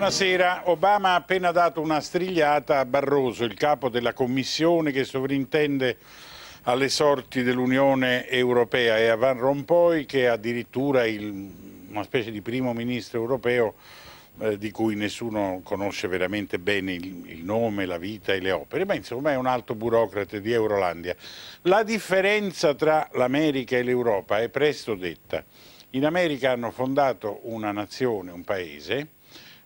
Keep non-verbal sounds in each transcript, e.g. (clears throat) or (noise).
Buonasera. Obama ha appena dato una strigliata a Barroso, il capo della commissione che sovrintende alle sorti dell'Unione Europea e a Van Rompuy che è addirittura il, una specie di primo ministro europeo eh, di cui nessuno conosce veramente bene il, il, nome, la vita e le opere, ma insomma è un alto burocrate di Eurolandia. La differenza tra l'America e l'Europa è presto detta. In America hanno fondato una nazione, un paese,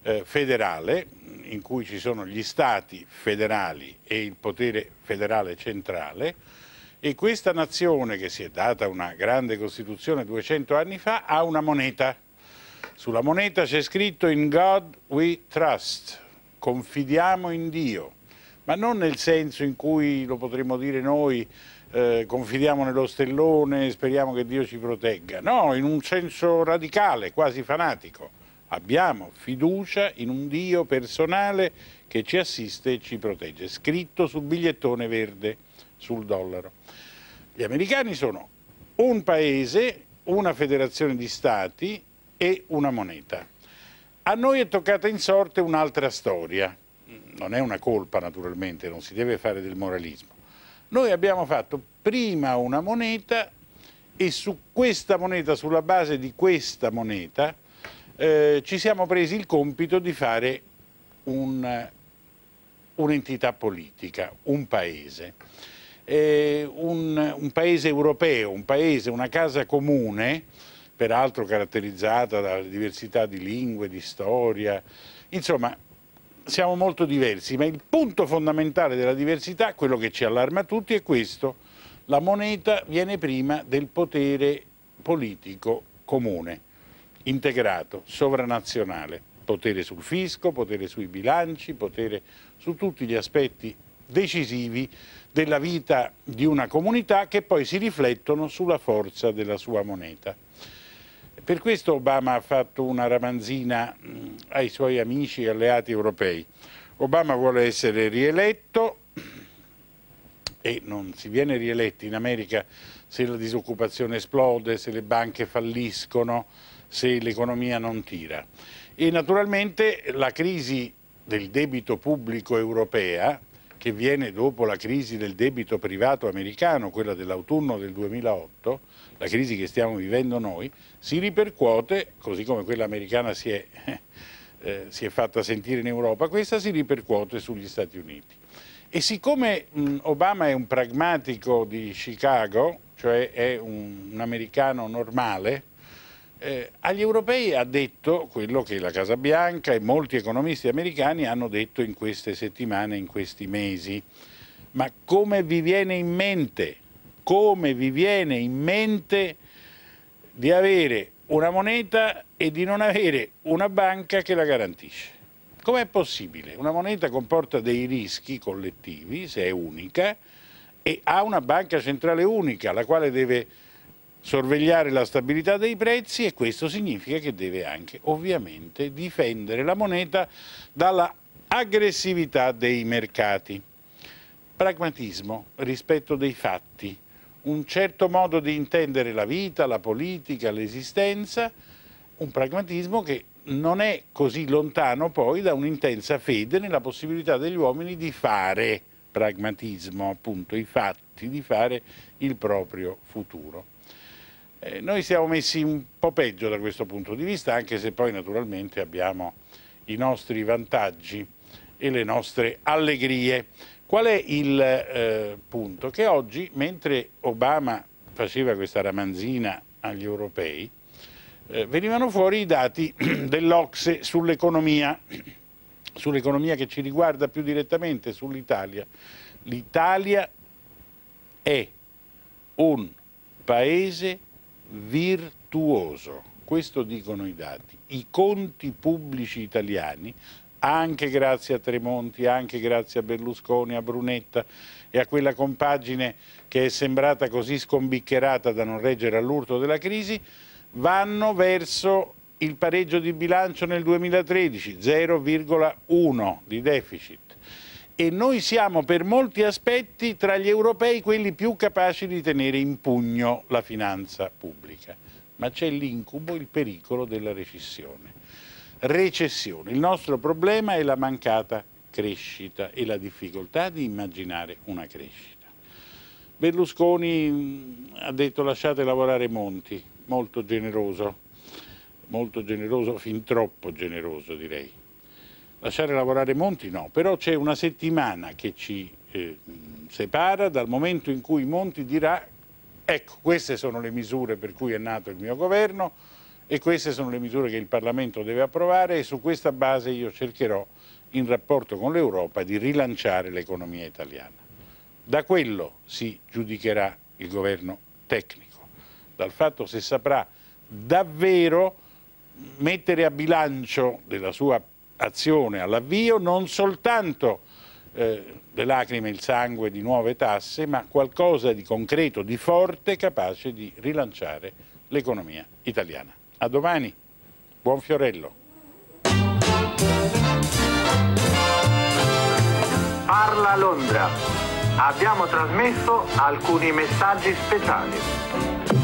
eh, federale in cui ci sono gli stati federali e il potere federale centrale e questa nazione che si è data una grande Costituzione 200 anni fa ha una moneta. Sulla moneta c'è scritto in God we trust, confidiamo in Dio, ma non nel senso in cui lo potremmo dire noi eh, confidiamo nello stellone, speriamo che Dio ci protegga, no, in un senso radicale, quasi fanatico. Abbiamo fiducia in un Dio personale che ci assiste e ci protegge, scritto sul bigliettone verde, sul dollaro. Gli americani sono un paese, una federazione di stati e una moneta. A noi è toccata in sorte un'altra storia, non è una colpa naturalmente, non si deve fare del moralismo. Noi abbiamo fatto prima una moneta e su questa moneta, sulla base di questa moneta, eh, ci siamo presi il compito di fare un'entità un politica, un paese. Eh, un, un, paese europeo, un paese, una casa comune, peraltro caratterizzata dalla diversità di lingue, di storia, insomma siamo molto diversi, ma il punto fondamentale della diversità, quello che ci allarma tutti, è questo, la moneta viene prima del potere politico comune integrato, sovranazionale, potere sul fisco, potere sui bilanci, potere su tutti gli aspetti decisivi della vita di una comunità che poi si riflettono sulla forza della sua moneta. Per questo Obama ha fatto una ramanzina mm, ai suoi amici e alleati europei. Obama vuole essere rieletto e non si viene rieletti in America se la disoccupazione esplode, se le banche falliscono, se l'economia non tira. E naturalmente la crisi del debito pubblico europea, che viene dopo la crisi del debito privato americano, quella dell'autunno del 2008, la crisi che stiamo vivendo noi, si ripercuote, così come quella americana si è, (laughs) eh, si è fatta sentire in Europa, questa si ripercuote sugli Stati Uniti. E siccome mh, Obama è un pragmatico di Chicago, cioè è un, un americano normale, eh, agli europei ha detto quello che la Casa Bianca e molti economisti americani hanno detto in queste settimane, in questi mesi. Ma come vi viene in mente, come vi viene in mente di avere una moneta e di non avere una banca che la garantisce? Com'è possibile? Una moneta comporta dei rischi collettivi, se è unica, e ha una banca centrale unica, la quale deve sorvegliare la stabilità dei prezzi e questo significa che deve anche ovviamente difendere la moneta dalla aggressività dei mercati. Pragmatismo, rispetto dei fatti, un certo modo di intendere la vita, la politica, l'esistenza, un pragmatismo che non è così lontano poi da un'intensa fede nella possibilità degli uomini di fare pragmatismo, appunto i fatti, di fare il proprio futuro. Eh, noi siamo messi un po' peggio da questo punto di vista, anche se poi naturalmente abbiamo i nostri vantaggi e le nostre allegrie. Qual è il eh, punto? Che oggi, mentre Obama faceva questa ramanzina agli europei, eh, venivano fuori i dati (clears throat) dell'Ocse sull'economia, (clears throat) sull'economia che ci riguarda più direttamente, sull'Italia. L'Italia è un paese virtuoso. Questo dicono i dati. I conti pubblici italiani, anche grazie a Tremonti, anche grazie a Berlusconi, a Brunetta e a quella compagine che è sembrata così scombiccherata da non reggere all'urto della crisi, vanno verso il pareggio di bilancio nel 2013, 0,1 di deficit e noi siamo per molti aspetti tra gli europei quelli più capaci di tenere in pugno la finanza pubblica, ma c'è l'incubo, il pericolo della recessione. Recessione, il nostro problema è la mancata crescita e la difficoltà di immaginare una crescita. Berlusconi mm, ha detto lasciate lavorare Monti, molto generoso, molto generoso, fin troppo generoso direi. Lasciare lavorare Monti no, però c'è una settimana che ci eh, separa dal momento in cui Monti dirà ecco queste sono le misure per cui è nato il mio governo e queste sono le misure che il Parlamento deve approvare e su questa base io cercherò in rapporto con l'Europa di rilanciare l'economia italiana. Da quello si giudicherà il governo tecnico, dal fatto se saprà davvero mettere a bilancio della sua azione all'avvio non soltanto eh, le lacrime, il sangue di nuove tasse, ma qualcosa di concreto, di forte, capace di rilanciare l'economia italiana. A domani, buon Fiorello. Parla Londra. Abbiamo trasmesso alcuni messaggi speciali.